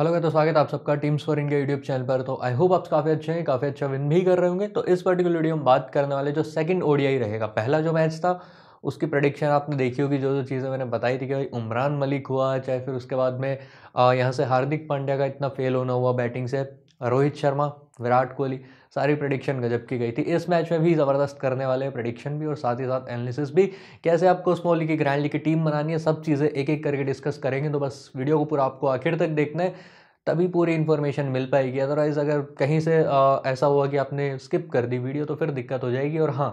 hello मैं तो स्वागत आप सबका Teams for India YouTube channel पर तो आई होप आप काफ़ी अच्छे हैं काफ़ी अच्छा विन भी कर रहे होंगे तो इस पर्टिकुलर वीडियो में बात करने वाले जो सेकंड ओडीआई रहेगा पहला जो मैच था उसकी प्रडिक्शन आपने देखी होगी जो जो चीज़ें मैंने बताई थी कि भाई उमरान मलिक हुआ चाहे फिर उसके बाद में यहाँ से हार्दिक पांड्या का इतना फेल होना हुआ बैटिंग से रोहित शर्मा विराट कोहली सारी प्रडिक्शन गजब की गई थी इस मैच में भी ज़बरदस्त करने वाले प्रडिक्शन भी और साथ ही साथ एनालिसिस भी कैसे आपको स्मॉली की ग्रैंडली की टीम बनानी है सब चीज़ें एक एक करके डिस्कस करेंगे तो बस वीडियो को पूरा आपको आखिर तक देखना है तभी पूरी इन्फॉर्मेशन मिल पाएगी अदरवाइज़ अगर कहीं से आ, ऐसा हुआ कि आपने स्किप कर दी वीडियो तो फिर दिक्कत हो जाएगी और हाँ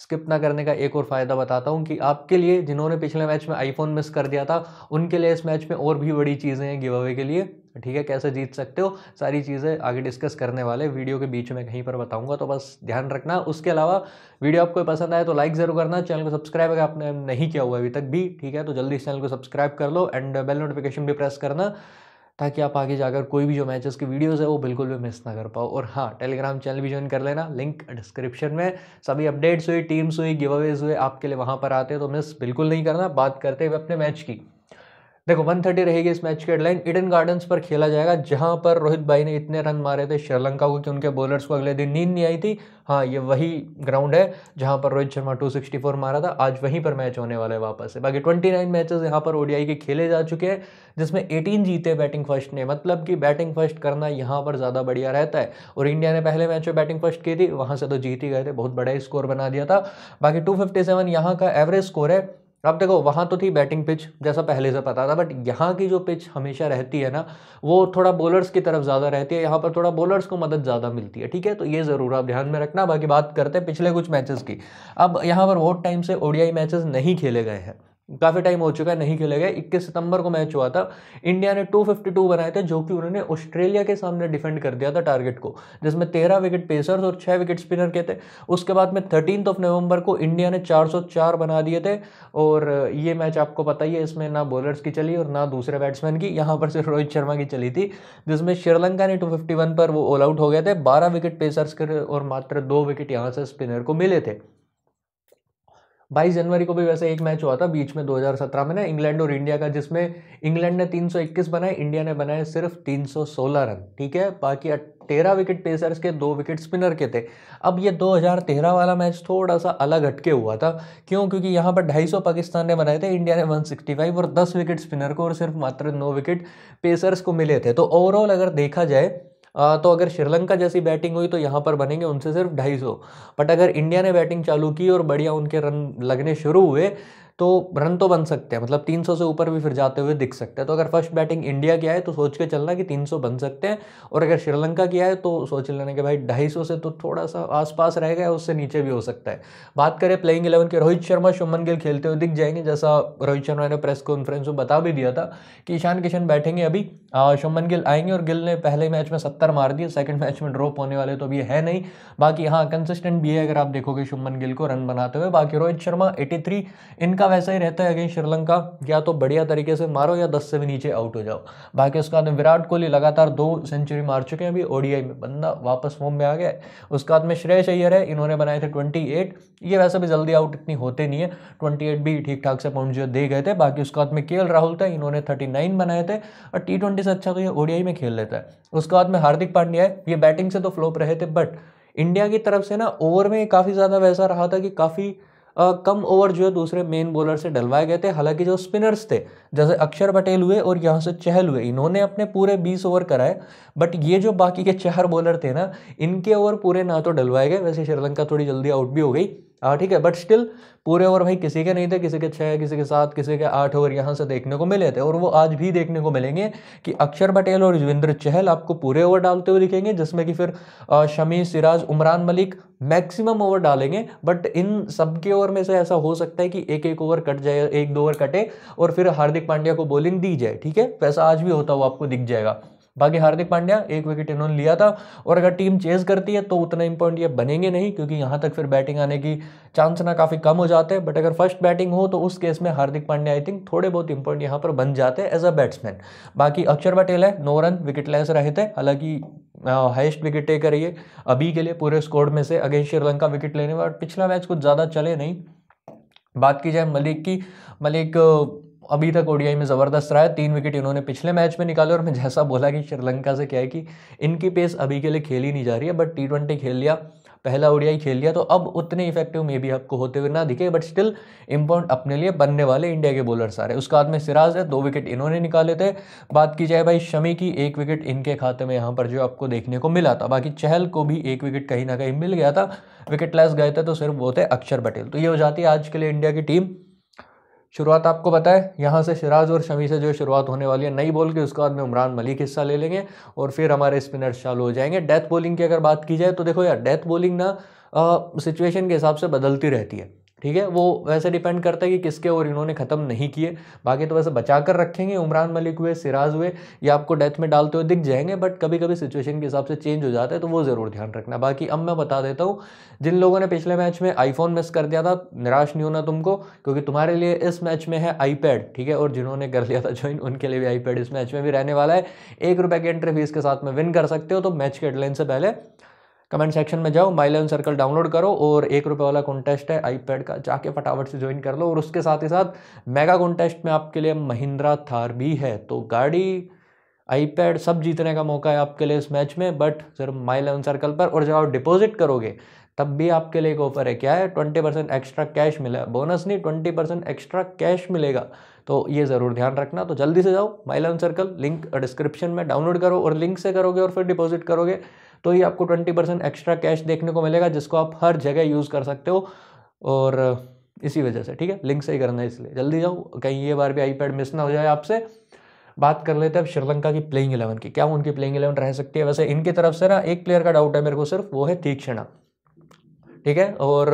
स्किप ना करने का एक और फ़ायदा बताता हूँ कि आपके लिए जिन्होंने पिछले मैच में आईफोन मिस कर दिया था उनके लिए इस मैच में और भी बड़ी चीज़ें हैं गिव अवे के लिए ठीक है कैसे जीत सकते हो सारी चीज़ें आगे डिस्कस करने वाले वीडियो के बीच में कहीं पर बताऊंगा तो बस ध्यान रखना उसके अलावा वीडियो आपको पसंद आए तो लाइक ज़रूर करना चैनल को सब्सक्राइब अगर आपने नहीं किया हुआ अभी तक भी ठीक है तो जल्दी इस चैनल को सब्सक्राइब कर लो एंड बेल नोटिफिकेशन भी प्रेस करना ताकि आप आगे जाकर कोई भी जो मैचेस की वीडियोस है वो बिल्कुल भी मिस ना कर पाओ और हाँ टेलीग्राम चैनल भी ज्वाइन कर लेना लिंक डिस्क्रिप्शन में सभी अपडेट्स हुई टीम्स हुई गिव अवेज हुए आपके लिए वहाँ पर आते हैं तो मिस बिल्कुल नहीं करना बात करते हुए अपने मैच की देखो 130 रहेगी इस मैच की हेडलाइन इडन गार्डन्स पर खेला जाएगा जहां पर रोहित भाई ने इतने रन मारे थे श्रीलंका को कि उनके बॉलर्स को अगले दिन नींद नहीं आई थी हाँ ये वही ग्राउंड है जहां पर रोहित शर्मा 264 मारा था आज वहीं पर मैच होने वाला है वापस से बाकी 29 नाइन मैचेज यहाँ पर ओडीआई के खेले जा चुके हैं जिसमें एटीन जीते बैटिंग फर्स्ट ने मतलब कि बैटिंग फर्स्ट करना यहाँ पर ज़्यादा बढ़िया रहता है और इंडिया ने पहले मैच में बैटिंग फर्स्ट की थी वहाँ से तो जीत ही गए थे बहुत बड़ा स्कोर बना दिया था बाकी टू फिफ्टी यहाँ का एवरेज स्कोर है अब देखो वहाँ तो थी बैटिंग पिच जैसा पहले से पता था बट यहाँ की जो पिच हमेशा रहती है ना वो थोड़ा बॉलर्स की तरफ ज़्यादा रहती है यहाँ पर थोड़ा बॉलर्स को मदद ज़्यादा मिलती है ठीक है तो ये ज़रूर आप ध्यान में रखना बाकी बात करते हैं पिछले कुछ मैचेस की अब यहाँ पर बहुत टाइम से ओडियाई मैचेस नहीं खेले गए हैं काफ़ी टाइम हो चुका है नहीं खेले गए इक्कीस सितंबर को मैच हुआ था इंडिया ने 252 बनाए थे जो कि उन्होंने ऑस्ट्रेलिया के सामने डिफेंड कर दिया था टारगेट को जिसमें तेरह विकेट पेसर्स और छः विकेट स्पिनर के थे उसके बाद में थर्टीन ऑफ नवंबर को इंडिया ने 404 बना दिए थे और ये मैच आपको पता ही है इसमें ना बॉलर्स की चली और ना दूसरे बैट्समैन की यहाँ पर सिर्फ रोहित शर्मा की चली थी जिसमें श्रीलंका ने टू पर वो ऑल आउट हो गए थे बारह विकेट पेसर्स के और मात्र दो विकेट यहाँ से स्पिनर को मिले थे 22 जनवरी को भी वैसे एक मैच हुआ था बीच में 2017 में ना इंग्लैंड और इंडिया का जिसमें इंग्लैंड ने 321 बनाए इंडिया ने बनाए सिर्फ 316 रन ठीक है बाकी तेरह विकेट पेसर्स के दो विकेट स्पिनर के थे अब ये 2013 वाला मैच थोड़ा सा अलग हटके हुआ था क्यों क्योंकि यहाँ पर 250 पाकिस्तान ने बनाए थे इंडिया ने 165 और 10 विकेट स्पिनर को और सिर्फ मात्र नौ विकेट पेसर्स को मिले थे तो ओवरऑल अगर देखा जाए तो अगर श्रीलंका जैसी बैटिंग हुई तो यहाँ पर बनेंगे उनसे सिर्फ ढाई बट अगर इंडिया ने बैटिंग चालू की और बढ़िया उनके रन लगने शुरू हुए तो रन तो बन सकते हैं मतलब 300 से ऊपर भी फिर जाते हुए दिख सकते हैं तो अगर फर्स्ट बैटिंग इंडिया की आए तो सोच के चलना कि 300 बन सकते हैं और अगर श्रीलंका की आए तो सोच लेना कि भाई ढाई से तो थोड़ा सा आसपास रहेगा उससे नीचे भी हो सकता है बात करें प्लेइंग इलेवन के रोहित शर्मा शुमन गिल खेलते हुए दिख जाएंगे जैसा रोहित शर्मा ने प्रेस कॉन्फ्रेंस में बता भी दिया था कि ईशान किशन बैठेंगे अभी शुमन गिल आएंगे और गिल ने पहले मैच में सत्तर मार दिए सेकंड मैच में ड्रॉप होने वाले तो अभी है नहीं बाकी हाँ कंसिस्टेंट भी है अगर आप देखोगे शुमन गिल को रन बनाते हुए बाकी रोहित शर्मा एटी इनका वैसा ही रहता है अगेंस्ट श्रीलंका या तो बढ़िया तरीके से मारो या दस से भी नीचे आउट हो जाओ बाकी उसके बाद में विराट कोहली लगातार दो सेंचुरी मार चुके हैं अभी ओडीआई में बंदा वापस फॉर्म में आ गया है उसके बाद में श्रेय अय्यर है इन्होंने बनाए थे ट्वेंटी एट ये वैसे भी जल्दी आउट इतनी होते नहीं है ट्वेंटी एट भी ठीक ठाक से पॉइंट जो दे गए थे बाकी उसके बाद में के राहुल थे इन्होंने थर्टी नाइन बनाए थे और टी ट्वेंटी से अच्छा तो ये ओडीआई में खेल लेता है उसके बाद में हार्दिक पांड्या है ये बैटिंग से तो फ्लोप रहे थे बट इंडिया की तरफ से ना ओवर में काफ़ी ज़्यादा वैसा रहा था कि काफ़ी कम ओवर जो है दूसरे मेन बॉलर से डलवाए गए थे हालांकि जो स्पिनर्स थे जैसे अक्षर पटेल हुए और यहाँ से चहल हुए इन्होंने अपने पूरे बीस ओवर कराए बट ये जो बाकी के चार बॉलर थे ना इनके ओवर पूरे ना तो डलवाए गए वैसे श्रीलंका थोड़ी जल्दी आउट भी हो गई हाँ ठीक है बट स्टिल पूरे ओवर भाई किसी के नहीं थे किसी के छः किसी के सात किसी के आठ ओवर यहाँ से देखने को मिले थे और वो आज भी देखने को मिलेंगे कि अक्षर पटेल और युविंद्र चहल आपको पूरे ओवर डालते हुए दिखेंगे जिसमें कि फिर शमी सिराज उमरान मलिक मैक्सिमम ओवर डालेंगे बट इन सबके ओवर में से ऐसा हो सकता है कि एक एक ओवर कट जाए एक दो ओवर कटे और फिर हार्दिक पांड्या को बॉलिंग दी जाए ठीक है वैसा आज भी होता हुआ आपको दिख जाएगा बाकी हार्दिक पांड्या एक विकेट इन्होंने लिया था और अगर टीम चेज करती है तो उतना इंपॉर्टेंट ये बनेंगे नहीं क्योंकि यहाँ तक फिर बैटिंग आने की चांस ना काफ़ी कम हो जाते हैं बट अगर फर्स्ट बैटिंग हो तो उस केस में हार्दिक पांड्या आई थिंक थोड़े बहुत इंपॉर्टेंट यहाँ पर बन जाते हैं एज अ बैट्समैन बाकी अक्षर पटेल है नो रन विकेट लेस रहे थे हालांकि हाइस्ट विकेट टेकर ये अभी के लिए पूरे स्कोर में से अगेंस्ट श्रीलंका विकेट लेने वाला पिछला मैच कुछ ज़्यादा चले नहीं बात की जाए मलिक की मलिक अभी तक ओडीआई में ज़बरदस्त रहा है तीन विकेट इन्होंने पिछले मैच में निकाले और मैं जैसा बोला कि श्रीलंका से क्या है कि इनकी पेस अभी के लिए खेली नहीं जा रही है बट टी ट्वेंटी खेल लिया पहला ओडीआई खेल लिया तो अब उतने इफेक्टिव मे भी आपको होते हुए ना दिखे बट स्टिल इम्पोर्टेंट अपने लिए बनने वाले इंडिया के बॉलर सारे उसका बाद में सिराज है दो विकेट इन्होंने निकाले थे बात की जाए भाई शमी की एक विकेट इनके खाते में यहाँ पर जो आपको देखने को मिला था बाकी चहल को भी एक विकेट कहीं ना कहीं मिल गया था विकेट लेस गए थे तो सिर्फ वो थे अक्षर पटेल तो ये हो जाती है आज के लिए इंडिया की टीम शुरुआत आपको बताएं यहाँ से शराज और शमी से जो शुरुआत होने वाली है नई बॉल के उसके बाद में उमरान मलिक हिस्सा ले लेंगे और फिर हमारे स्पिनर्स चालू हो जाएंगे डेथ बॉलिंग की अगर बात की जाए तो देखो यार डेथ बॉलिंग ना सिचुएशन के हिसाब से बदलती रहती है ठीक है वो वैसे डिपेंड करता है कि किसके और इन्होंने ख़त्म नहीं किए बाकी तो वैसे बचा कर रखेंगे उमरान मलिक हुए सिराज हुए या आपको डेथ में डालते हुए दिख जाएंगे बट कभी कभी सिचुएशन के हिसाब से चेंज हो जाता है तो वो ज़रूर ध्यान रखना बाकी अब मैं बता देता हूँ जिन लोगों ने पिछले मैच में आईफोन मिस कर दिया था निराश नहीं होना तुमको क्योंकि तुम्हारे लिए इस मैच में है आईपैड ठीक है और जिन्होंने कर लिया था ज्वाइन उनके लिए भी आईपैड इस मैच में भी रहने वाला है एक रुपये की एंट्री फीस के साथ में विन कर सकते हो तो मैच के डेडलाइन से पहले कमेंट सेक्शन में जाओ माई लेवन सर्कल डाउनलोड करो और एक रुपये वाला कॉन्टेस्ट है आईपैड का जाके फटाफट से ज्वाइन कर लो और उसके साथ ही साथ मेगा कॉन्टेस्ट में आपके लिए महिंद्रा थार भी है तो गाड़ी आईपैड सब जीतने का मौका है आपके लिए इस मैच में बट सिर्फ माई लेवन सर्कल पर और जब आप डिपॉजिट करोगे तब भी आपके लिए एक ऑफर है क्या है ट्वेंटी परसेंट एक्स्ट्रा कैश मिला है बोनस नहीं ट्वेंटी परसेंट एक्स्ट्रा कैश मिलेगा तो ये ज़रूर ध्यान रखना तो जल्दी से जाओ माई सर्कल लिंक डिस्क्रिप्शन में डाउनलोड करो और लिंक से करोगे और फिर डिपॉजिट करोगे तो ये आपको ट्वेंटी परसेंट एक्स्ट्रा कैश देखने को मिलेगा जिसको आप हर जगह यूज़ कर सकते हो और इसी वजह से ठीक है लिंक से ही करना है इसलिए जल्दी जाओ कहीं ये बार भी आईपैड मिस ना हो जाए आपसे बात कर लेते हैं अब श्रीलंका की प्लेइंग इलेवन की क्या उनकी प्लेइंग इलेवन रह सकती है वैसे इनकी तरफ से ना एक प्लेयर का डाउट है मेरे को सिर्फ वो है तीक्षणा ठीक है और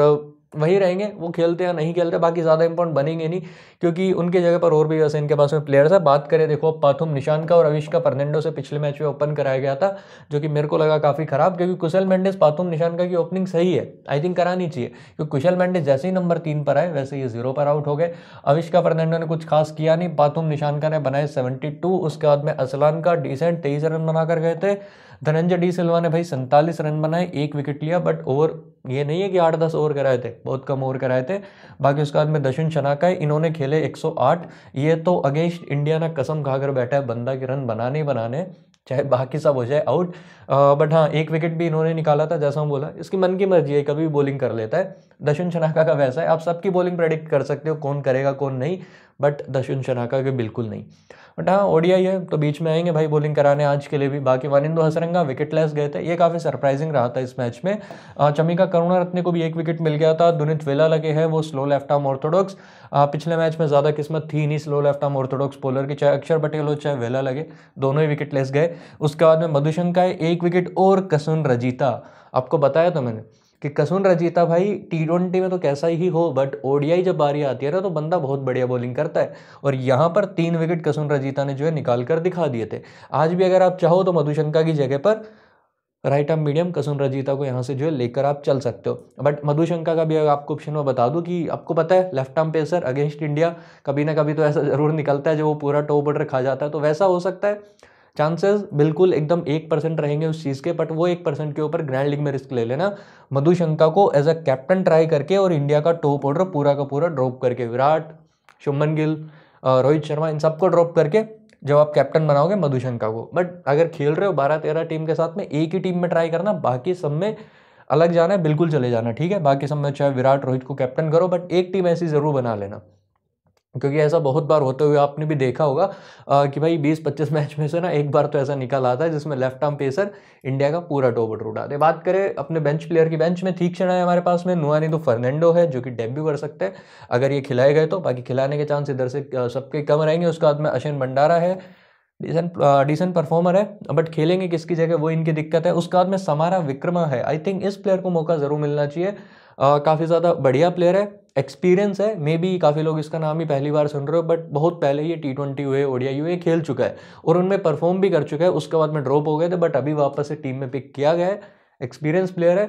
वही रहेंगे वो खेलते हैं नहीं खेलते बाकी ज़्यादा इंपॉर्टेंट बनेंगे नहीं क्योंकि उनके जगह पर और भी वैसे इनके पास में प्लेयर्स है बात करें देखो पाथुम निशान का और अविश का फर्नेंडो से पिछले मैच में ओपन कराया गया था जो कि मेरे को लगा काफ़ी ख़राब क्योंकि कुशल मैंडिस पाथुम निशान का की ओपनिंग सही है आई थिंक करानी चाहिए क्योंकि कुशल मैंडिस जैसे ही नंबर तीन पर आए वैसे ये जीरो पर आउट हो गए अविश का फर्नेंडो ने कुछ खास किया नहीं पाथुम निशान का ने बनाए सेवेंटी उसके बाद में असलान का डिसेंट तेईस रन बनाकर गए थे धनंजय डी सिल्वा ने भाई सैंतालीस रन बनाए एक विकेट लिया बट ओवर ये नहीं है कि आठ दस ओवर कराए थे बहुत कम ओवर कराए थे बाकी उसके बाद में दशुन है इन्होंने खेले 108 ये तो अगेंस्ट इंडिया ना कसम खाकर बैठा है बंदा के रन बनाने ही बनाने चाहे बाकी सब हो जाए आउट बट हाँ एक विकेट भी इन्होंने निकाला था जैसा हम बोला इसकी मन की मर्जी है कभी भी बॉलिंग कर लेता है दशुन शनाका का वैसा है आप सबकी बॉलिंग प्रेडिक्ट कर सकते हो कौन करेगा कौन नहीं बट दशुन शनाका के बिल्कुल नहीं बट हाँ ओडीआई है तो बीच में आएंगे भाई बॉलिंग कराने आज के लिए भी बाकी वनिंदो हसरंगा विकेट लेस गए थे ये काफ़ी सरप्राइजिंग रहा था इस मैच में हाँ, चमिका करुणा रत्ने को भी एक विकेट मिल गया था दुनित वेला लगे है वो स्लो लेफ्ट आर्म ऑर्थोडॉक्स पिछले मैच में ज़्यादा किस्मत थी नहीं slow left arm orthodox bowler की चाहे अक्षर पटेल हो चाहे वेला लगे दोनों ही विकेट लेस गए उसके बाद में मधुशंका एक विकेट और कसुन रजीता आपको बताया था मैंने कि कसुन रजीता भाई टी ट्वेंटी में तो कैसा ही हो बट ओडीआई जब बारी आती है ना तो बंदा बहुत बढ़िया बॉलिंग करता है और यहाँ पर तीन विकेट कसुन रजीता ने जो है निकाल कर दिखा दिए थे आज भी अगर आप चाहो तो मधुशंका की जगह पर right arm medium Kasun Rajitha को यहाँ से जो है लेकर आप चल सकते हो बट मधुशंका का भी अगर आपको ऑप्शन में बता दूँ कि आपको पता है left arm pacer against India कभी ना कभी तो ऐसा ज़रूर निकलता है जब वो पूरा टॉप ऑर्डर खा जाता है तो वैसा हो सकता है चांसेस बिल्कुल एकदम एक परसेंट रहेंगे उस चीज़ के बट वो एक परसेंट के ऊपर ग्रैंड लीग में रिस्क ले लेना मधुशंका को एज अ कैप्टन ट्राई करके और इंडिया का टॉप ऑर्डर पूरा का पूरा ड्रॉप करके विराट शुभमन गिल रोहित शर्मा इन सबको ड्रॉप करके जब आप कैप्टन बनाओगे मधुशंका को बट अगर खेल रहे हो बारह तेरह टीम के साथ में एक ही टीम में ट्राई करना बाकी सब में अलग जाना है बिल्कुल चले जाना ठीक है बाकी सब में चाहे विराट रोहित को कैप्टन करो बट एक टीम ऐसी ज़रूर बना लेना क्योंकि ऐसा बहुत बार होते हुए आपने भी देखा होगा आ, कि भाई 20-25 मैच में से ना एक बार तो ऐसा निकल आता है जिसमें लेफ्ट आर्म पेसर इंडिया का पूरा टोबर उड़ा दे बात करें अपने बेंच प्लेयर की बेंच में ठीक क्षणा है हमारे पास में नुआनी तो फर्नैंडो है जो कि डेब्यू कर सकते हैं अगर ये खिलाए गए तो बाकी खिलाने के चांस इधर से सबके कम रहेंगे उसके बाद में अशिन भंडारा है डिसेंट डिसेंट परफॉर्मर है बट खेलेंगे किसकी जगह वो इनकी दिक्कत है उसके बाद में समारा विक्रमा है आई थिंक इस प्लेयर को मौका ज़रूर मिलना चाहिए काफ़ी ज़्यादा बढ़िया प्लेयर है एक्सपीरियंस है मे बी काफ़ी लोग इसका नाम ही पहली बार सुन रहे हो बट बहुत पहले ये टी ट्वेंटी हुए ओडियाई हुए खेल चुका है और उनमें परफॉर्म भी कर चुका है उसके बाद में ड्रॉप हो गए थे बट अभी वापस से टीम में पिक किया गया है एक्सपीरियंस प्लेयर है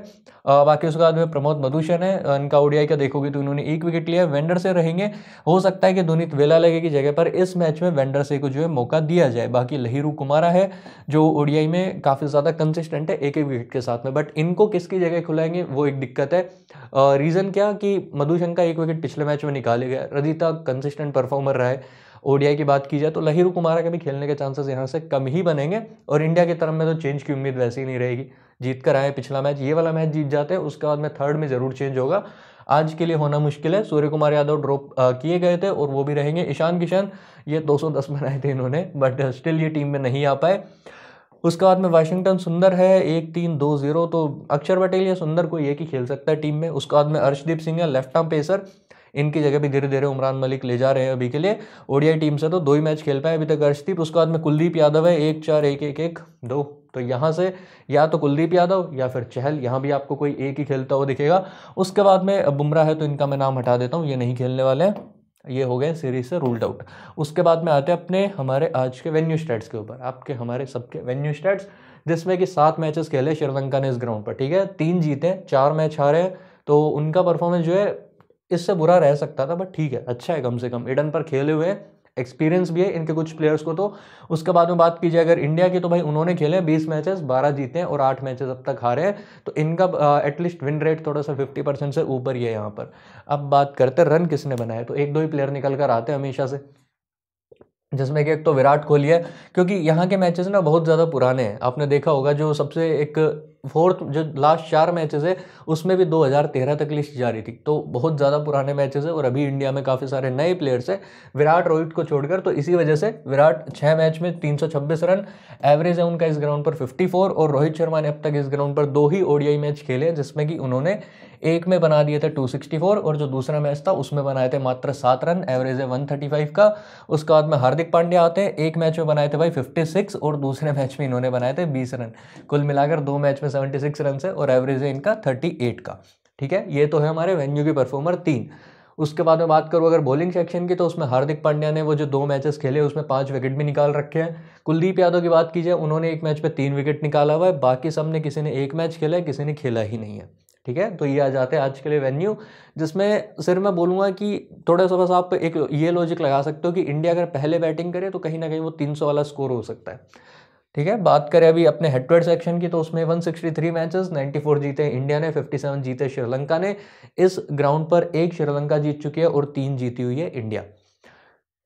बाकी उसके बाद में प्रमोद मधुशन है इनका ओडीआई का देखोगे तो इन्होंने एक विकेट लिया है वेंडर से रहेंगे हो सकता है कि दुनित वेला लगे की जगह पर इस मैच में वेंडर से को जो है मौका दिया जाए बाकी लहिरू कुमारा है जो ओडीआई में काफ़ी ज़्यादा कंसिस्टेंट है एक एक विकेट के साथ में बट इनको किसकी जगह खुलाएंगे वो एक दिक्कत है रीज़न क्या कि मधुशन का एक विकेट पिछले मैच में निकाले गया रजिता कंसिस्टेंट परफॉर्मर रहा है ओडीआई की बात की जाए तो लहिरू कुमारा के भी खेलने के चांसेस यहाँ से कम ही बनेंगे और इंडिया की तरफ में तो चेंज की उम्मीद वैसे ही नहीं रहेगी जीत कर आए पिछला मैच ये वाला मैच जीत जाते हैं उसके बाद में थर्ड में ज़रूर चेंज होगा आज के लिए होना मुश्किल है सूर्य कुमार यादव ड्रॉप किए गए थे और वो भी रहेंगे ईशान किशन ये 210 बनाए थे इन्होंने बट स्टिल ये टीम में नहीं आ पाए उसके बाद में वाशिंगटन सुंदर है एक तीन दो जीरो तो अक्षर पटेल या सुंदर कोई एक ही खेल सकता है टीम में उसके बाद में अर्शदीप सिंह है लेफ्ट आर्म पेसर इनकी जगह भी धीरे धीरे उमरान मलिक ले जा रहे हैं अभी के लिए ओडीआई टीम से तो दो ही मैच खेल पाए अभी तक अर्शदीप उसके बाद में कुलदीप यादव है एक चार एक एक एक दो तो यहाँ से या तो कुलदीप यादव या फिर चहल यहाँ भी आपको कोई एक ही खेलता हुआ दिखेगा उसके बाद में बुमराह है तो इनका मैं नाम हटा देता हूँ ये नहीं खेलने वाले हैं ये हो गए सीरीज से रूल्ड आउट उसके बाद में आते हैं अपने हमारे आज के वेन्यू स्टेट्स के ऊपर आपके हमारे सबके वेन्यू स्टेट्स जिसमें कि सात मैचेस खेले श्रीलंका ने इस ग्राउंड पर ठीक है तीन जीते चार मैच हारे तो उनका परफॉर्मेंस जो है इससे बुरा रह सकता था बट ठीक है अच्छा है कम से कम इडन पर खेले हुए एक्सपीरियंस भी है इनके कुछ प्लेयर्स को तो उसके बाद में बात की जाए अगर इंडिया की तो भाई उन्होंने खेले बीस मैचेस बारह जीते हैं और आठ मैचेस अब तक हारे हैं तो इनका एटलीस्ट विन रेट थोड़ा सा फिफ्टी परसेंट से ऊपर ही है यहाँ पर अब बात करते हैं रन किसने बनाए तो एक दो ही प्लेयर निकल कर आते हैं हमेशा से जिसमें कि एक तो विराट कोहली है क्योंकि यहाँ के मैचेस ना बहुत ज़्यादा पुराने हैं आपने देखा होगा जो सबसे एक फोर्थ जो लास्ट चार मैचेस है उसमें भी 2013 तक लिस्ट जारी थी तो बहुत ज़्यादा पुराने मैचेस है और अभी इंडिया में काफ़ी सारे नए प्लेयर्स हैं विराट रोहित को छोड़कर तो इसी वजह से विराट छः मैच में 326 रन एवरेज है उनका इस ग्राउंड पर 54 और रोहित शर्मा ने अब तक इस ग्राउंड पर दो ही ओडियाई मैच खेले जिसमें कि उन्होंने एक में बना दिए थे 264 और जो दूसरा मैच था उसमें बनाए थे मात्र सात रन एवरेज है 135 का उसके बाद में हार्दिक पांड्या आते हैं एक मैच में बनाए थे भाई 56 और दूसरे मैच में इन्होंने बनाए थे 20 रन कुल मिलाकर दो मैच में सेवेंटी सिक्स रन है और एवरेज है इनका थर्टी एट का ठीक है ये तो है हमारे वेन्यू की परफॉर्मर तीन उसके बाद में बात करूँ अगर बॉलिंग सेक्शन की तो उसमें हार्दिक पांड्या ने वो जो दो मैचेस खेले उसमें पांच विकेट भी निकाल रखे हैं कुलदीप यादव की बात की जाए उन्होंने एक मैच पे तीन विकेट निकाला हुआ है बाकी सब ने किसी ने एक मैच खेला है किसी ने खेला ही नहीं है ठीक है तो ये आ जाते हैं आज के लिए वेन्यू जिसमें सिर्फ मैं बोलूँगा कि थोड़ा सा बस आप एक ये लॉजिक लगा सकते हो कि इंडिया अगर पहले बैटिंग करे तो कहीं ना कहीं वो तीन वाला स्कोर हो सकता है ठीक है बात करें अभी अपने हेड टू हेड सेक्शन की तो उसमें 163 मैचेस फोर जीते इंडिया ने 57 जीते श्रीलंका ने इस ग्राउंड पर एक श्रीलंका जीत चुकी है और तीन जीती हुई है इंडिया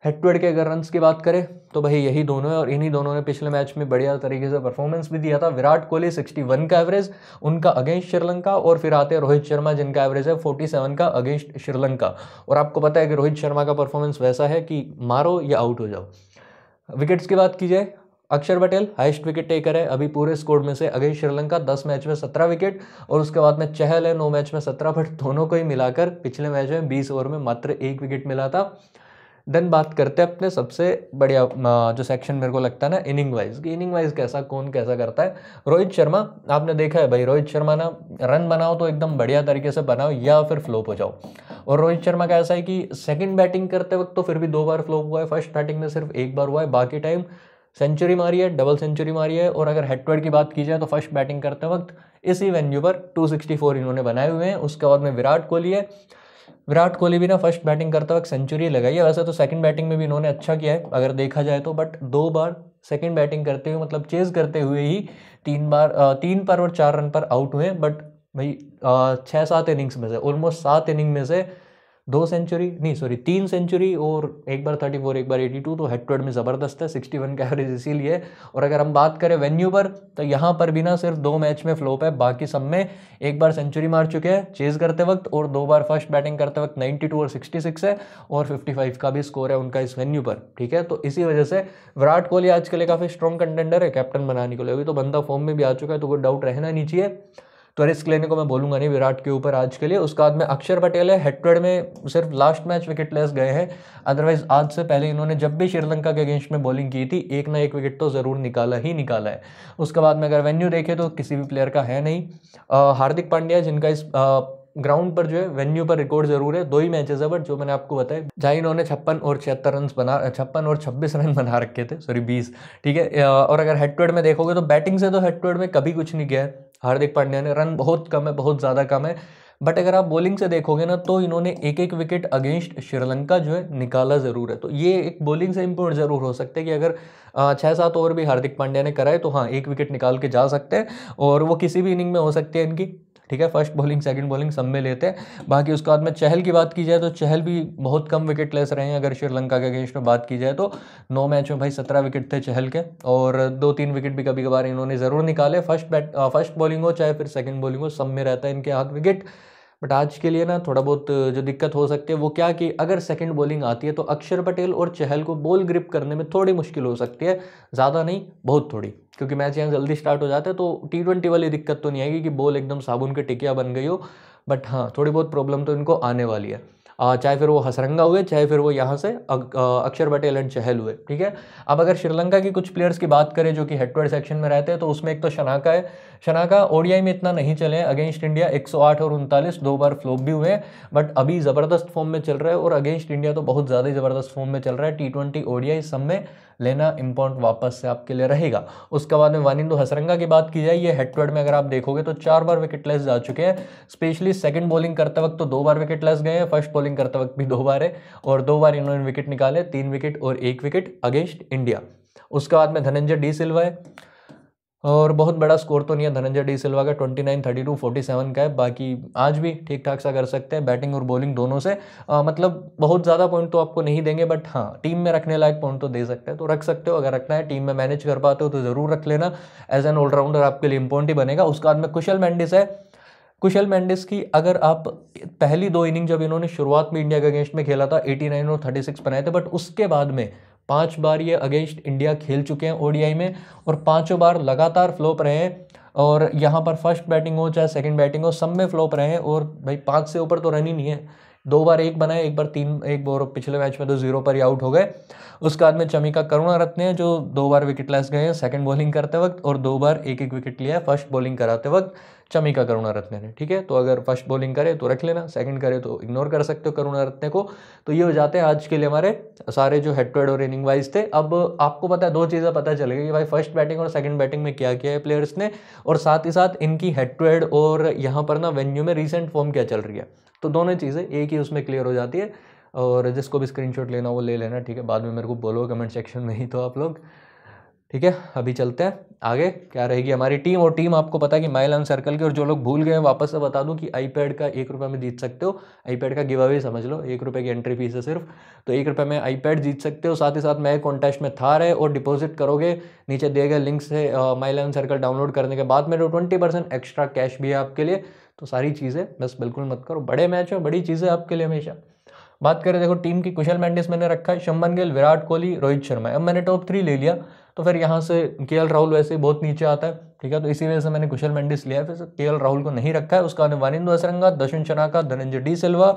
हेड टू हेड के अगर रन की बात करें तो भाई यही दोनों है और इन्हीं दोनों ने पिछले मैच में बढ़िया तरीके से परफॉर्मेंस भी दिया था विराट कोहली 61 का एवरेज उनका अगेंस्ट श्रीलंका और फिर आते हैं रोहित शर्मा जिनका एवरेज है 47 का अगेंस्ट श्रीलंका और आपको पता है कि रोहित शर्मा का परफॉर्मेंस वैसा है कि मारो या आउट हो जाओ विकेट्स की बात की जाए अक्षर पटेल हाइस्ट विकेट टेकर है अभी पूरे स्कोर में से अगेंस्ट श्रीलंका दस मैच में सत्रह विकेट और उसके बाद में चहल है नौ मैच में सत्रह बट दोनों को ही मिलाकर पिछले मैच में बीस ओवर में मात्र एक विकेट मिला था देन बात करते हैं अपने सबसे बढ़िया जो सेक्शन मेरे को लगता है ना इनिंग वाइज कि इनिंग वाइज कैसा कौन कैसा करता है रोहित शर्मा आपने देखा है भाई रोहित शर्मा ना रन बनाओ तो एकदम बढ़िया तरीके से बनाओ या फिर फ्लोप हो जाओ और रोहित शर्मा का ऐसा है कि सेकंड बैटिंग करते वक्त तो फिर भी दो बार फ्लोप हुआ है फर्स्ट स्टार्टिंग में सिर्फ एक बार हुआ है बाकी टाइम सेंचुरी मारी है डबल सेंचुरी मारी है और अगर हेड टू हेड की बात की जाए तो फर्स्ट बैटिंग करते वक्त इसी वेन्यू पर 264 इन्होंने बनाए हुए हैं उसके बाद में विराट कोहली है विराट कोहली भी ना फर्स्ट बैटिंग करते वक्त सेंचुरी लगाई है वैसे तो सेकंड बैटिंग में भी इन्होंने अच्छा किया है अगर देखा जाए तो बट दो बार सेकंड बैटिंग करते हुए मतलब चेज करते हुए ही तीन बार तीन पर और चार रन पर आउट हुए बट भाई छः सात इनिंग्स में से ऑलमोस्ट सात इनिंग में से दो सेंचुरी नहीं सॉरी तीन सेंचुरी और एक बार थर्टी फोर एक बार एटी टू तो हेड टू हेड में ज़बरदस्त है सिक्सटी वन का एवरेज इसीलिए और अगर हम बात करें वेन्यू पर तो यहाँ पर भी ना सिर्फ दो मैच में फ्लोप है बाकी सब में एक बार सेंचुरी मार चुके हैं चेज करते वक्त और दो बार फर्स्ट बैटिंग करते वक्त नाइन्टी टू और सिक्सटी सिक्स है और फिफ्टी फाइव का भी स्कोर है उनका इस वेन्यू पर ठीक है तो इसी वजह से विराट कोहली आज के लिए काफ़ी स्ट्रॉन्ग कंटेंडर है कैप्टन बनाने के लिए अभी तो बंदा फॉर्म में भी आ चुका है तो कोई डाउट रहना नहीं चाहिए तो रिस्क लेने को मैं बोलूँगा नहीं विराट के ऊपर आज के लिए उसके बाद में अक्षर पटेल है हेट्रेड में सिर्फ लास्ट मैच विकेट लेस गए हैं अदरवाइज आज से पहले इन्होंने जब भी श्रीलंका के अगेंस्ट में बॉलिंग की थी एक ना एक विकेट तो ज़रूर निकाला ही निकाला है उसके बाद में अगर वेन्यू देखें तो किसी भी प्लेयर का है नहीं हार्दिक पांड्या जिनका इस ग्राउंड पर जो है वेन्यू पर रिकॉर्ड जरूर है दो ही मैचेस है बट जो मैंने आपको बताया जहाँ इन्होंने छप्पन और छिहत्तर रन बना छप्पन और छब्बीस रन बना रखे थे सॉरी बीस ठीक है और अगर हेडवर्ड में देखोगे तो बैटिंग से तो हेडवर्ड में कभी कुछ नहीं गया है हार्दिक पांड्या ने रन बहुत कम है बहुत ज़्यादा कम है बट अगर आप बॉलिंग से देखोगे ना तो इन्होंने एक एक विकेट अगेंस्ट श्रीलंका जो है निकाला ज़रूर है तो ये एक बॉलिंग से इम्प्रूव ज़रूर हो सकते हैं कि अगर छः सात ओवर भी हार्दिक पांड्या ने कराए तो हाँ एक विकेट निकाल के जा सकते हैं और वो किसी भी इनिंग में हो सकते हैं इनकी ठीक है फर्स्ट बॉलिंग सेकंड बॉलिंग सब में लेते हैं बाकी उसके बाद में चहल की बात की जाए तो चहल भी बहुत कम विकेट लेस रहे हैं अगर श्रीलंका के अगेंस्ट में बात की जाए तो नौ मैच में भाई सत्रह विकेट थे चहल के और दो तीन विकेट भी कभी कभार इन्होंने ज़रूर निकाले फर्स्ट बैट फर्स्ट बॉलिंग हो चाहे फिर सेकेंड बॉलिंग हो सब में रहता है इनके हाथ विकेट बट आज के लिए ना थोड़ा बहुत जो दिक्कत हो सकती है वो क्या कि अगर सेकंड बॉलिंग आती है तो अक्षर पटेल और चहल को बॉल ग्रिप करने में थोड़ी मुश्किल हो सकती है ज़्यादा नहीं बहुत थोड़ी क्योंकि मैच यहाँ जल्दी स्टार्ट हो जाता है तो टी ट्वेंटी वाली दिक्कत तो नहीं आएगी कि बॉल एकदम साबुन के टिकिया बन गई हो बट हाँ थोड़ी बहुत प्रॉब्लम तो इनको आने वाली है चाहे फिर वो हसरंगा हुए चाहे फिर वो यहाँ से अक्षर पटेल एंड चहल हुए ठीक है अब अगर श्रीलंका की कुछ प्लेयर्स की बात करें जो कि हेडवर्ड सेक्शन में रहते हैं तो उसमें एक तो शनाका है शनाका ओडियाई में इतना नहीं चले अगेंस्ट इंडिया एक और उनतालीस दो बार फ्लोप भी हुए बट अभी ज़बरदस्त फॉर्म तो में चल रहा है और अगेंस्ट इंडिया तो बहुत ज़्यादा ही ज़बरदस्त फॉर्म में चल रहा है टी ट्वेंटी ओडियाई सब में लेना इंपॉर्टेंट वापस से आपके लिए रहेगा उसके बाद में वानिंदु हसरंगा की बात की जाए ये हेडवर्ड में अगर आप देखोगे तो चार बार विकेट लेस जा चुके हैं स्पेशली सेकंड बॉलिंग करते वक्त तो दो बार विकेट लेस गए हैं फर्स्ट बॉलिंग करते वक्त भी दो बार है और दो बार इन्होंने विकेट निकाले तीन विकेट और एक विकेट अगेंस्ट इंडिया उसके बाद में धनंजय डी सिल्वा है और बहुत बड़ा स्कोर तो नहीं है धनंजय डी सिल्वा का 29, फोर्टी सेवन का है बाकी आज भी ठीक ठाक सा कर सकते हैं बैटिंग और बॉलिंग दोनों से आ, मतलब बहुत ज़्यादा पॉइंट तो आपको नहीं देंगे बट हाँ टीम में रखने लायक पॉइंट तो दे सकते हैं तो रख सकते हो अगर रखना है टीम में मैनेज कर पाते हो तो ज़रूर रख लेना एज एन ऑलराउंडर आपके लिए इम्पोर्टेंट ही बनेगा उसके बाद में कुशल मैंडिस है कुशल मैंडिस की अगर आप पहली दो इनिंग जब इन्होंने शुरुआत में इंडिया के अगेंस्ट में खेला था 89 और 36 बनाए थे बट उसके बाद में पांच बार ये अगेंस्ट इंडिया खेल चुके हैं ओडीआई में और पांचों बार लगातार फ्लोप रहे हैं और यहाँ पर फर्स्ट बैटिंग हो चाहे सेकंड बैटिंग हो सब में फ्लोप रहे हैं और भाई पाँच से ऊपर तो रन ही नहीं है दो बार एक बनाए एक बार तीन एक बार पिछले मैच में तो जीरो पर ही आउट हो गए उसके बाद में चमिका करुणा रत्न है जो दो बार विकेट लेस गए हैं सेकंड बॉलिंग करते वक्त और दो बार एक एक विकेट लिया है फर्स्ट बॉलिंग कराते वक्त चमी का करुणा रत्न ने ठीक है तो अगर फर्स्ट बॉलिंग करे तो रख लेना सेकंड करे तो इग्नोर कर सकते हो करुणा रत्न को तो ये हो जाते हैं आज के लिए हमारे सारे जो हेड टू हेड और इनिंग वाइज थे अब आपको पता है दो चीज़ें पता चलेगी कि भाई फर्स्ट बैटिंग और सेकंड बैटिंग में क्या किया है प्लेयर्स ने और साथ ही साथ इनकी हेड टू हेड और यहाँ पर ना वेन्यू में रिसेंट फॉर्म क्या चल रही है तो दोनों चीज़ें एक ही उसमें क्लियर हो जाती है और जिसको भी स्क्रीनशॉट लेना वो ले लेना ठीक है बाद में मेरे को बोलो कमेंट सेक्शन में ही तो आप लोग ठीक है अभी चलते हैं आगे क्या रहेगी हमारी टीम और टीम आपको पता है कि माइल एंड सर्कल की और जो लोग भूल गए वापस से बता दूं कि आईपैड का एक रुपये में जीत सकते हो आईपैड का गिव अवे समझ लो एक रुपये की एंट्री फीस है सिर्फ तो एक रुपये में आईपैड जीत सकते हो साथ ही साथ मैं कॉन्टेस्ट में था रहे और डिपॉजिट करोगे नीचे दिए गए लिंक से माइल एंड सर्कल डाउनलोड करने के बाद मेरे ट्वेंटी एक्स्ट्रा कैश भी है आपके लिए तो सारी चीज़ें बस बिल्कुल मत करो बड़े मैच हो बड़ी चीज़ें आपके लिए हमेशा बात करें देखो टीम की कुशल मैंडिस मैंने रखा है शंबन गिल विराट कोहली रोहित शर्मा अब मैंने टॉप थ्री ले लिया तो फिर यहाँ से के राहुल वैसे ही बहुत नीचे आता है ठीक है तो इसी वजह से मैंने कुशल मेंडिस लिया फिर के राहुल को नहीं रखा है उसका वानिंदो असरंगा दशुन शनाका धनंजय डी सिल्वा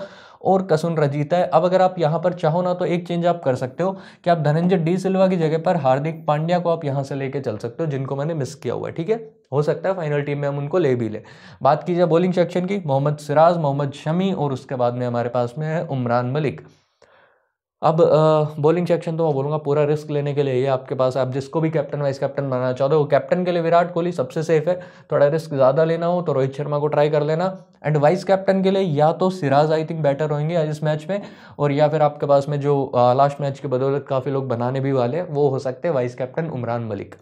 और कसुन रजीता है अब अगर आप यहाँ पर चाहो ना तो एक चेंज आप कर सकते हो कि आप धनंजय डी सिल्वा की जगह पर हार्दिक पांड्या को आप यहाँ से लेके चल सकते हो जिनको मैंने मिस किया हुआ है ठीक है हो सकता है फाइनल टीम में हम उनको ले भी लें बात की जाए बॉलिंग सेक्शन की मोहम्मद सिराज मोहम्मद शमी और उसके बाद में हमारे पास में है उमरान मलिक अब बॉलिंग सेक्शन तो मैं बोलूँगा पूरा रिस्क लेने के लिए ये आपके पास आप जिसको भी कैप्टन वाइस कैप्टन बनाना चाहते हो कैप्टन के लिए विराट कोहली सबसे सेफ है थोड़ा रिस्क ज़्यादा लेना हो तो रोहित शर्मा को ट्राई कर लेना एंड वाइस कैप्टन के लिए या तो सिराज आई थिंक बेटर होंगे इस मैच में और या फिर आपके पास में जो लास्ट मैच की बदौलत काफ़ी लोग बनाने भी वाले हैं वो हो सकते हैं वाइस कैप्टन उमरान मलिक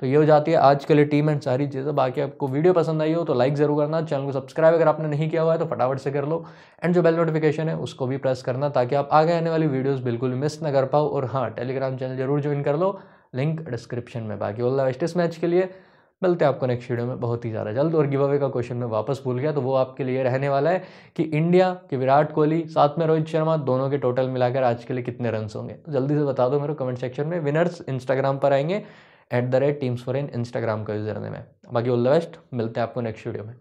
तो ये हो जाती है आज के लिए टीम एंड सारी चीज़ें बाकी आपको वीडियो पसंद आई हो तो लाइक ज़रूर करना चैनल को सब्सक्राइब अगर आपने नहीं किया हुआ है तो फटाफट से कर लो एंड जो बेल नोटिफिकेशन है उसको भी प्रेस करना ताकि आप आगे आने वाली वीडियोज़ बिल्कुल मिस ना कर पाओ और हाँ टेलीग्राम चैनल जरूर ज्वाइन कर लो लिंक डिस्क्रिप्शन में बाकी ऑल द बेस्ट इस मैच के लिए मिलते हैं आपको नेक्स्ट वीडियो में बहुत ही ज़्यादा जल्द और गिव अवे का क्वेश्चन मैं वापस भूल गया तो वो आपके लिए रहने वाला है कि इंडिया के विराट कोहली साथ में रोहित शर्मा दोनों के टोटल मिलाकर आज के लिए कितने रन्स होंगे तो जल्दी से बता दो मेरे कमेंट सेक्शन में विनर्स इंस्टाग्राम पर आएंगे at the rate teams for in Instagram का यूज़र नेम है बाकी ऑल द बेस्ट मिलते हैं आपको नेक्स्ट वीडियो में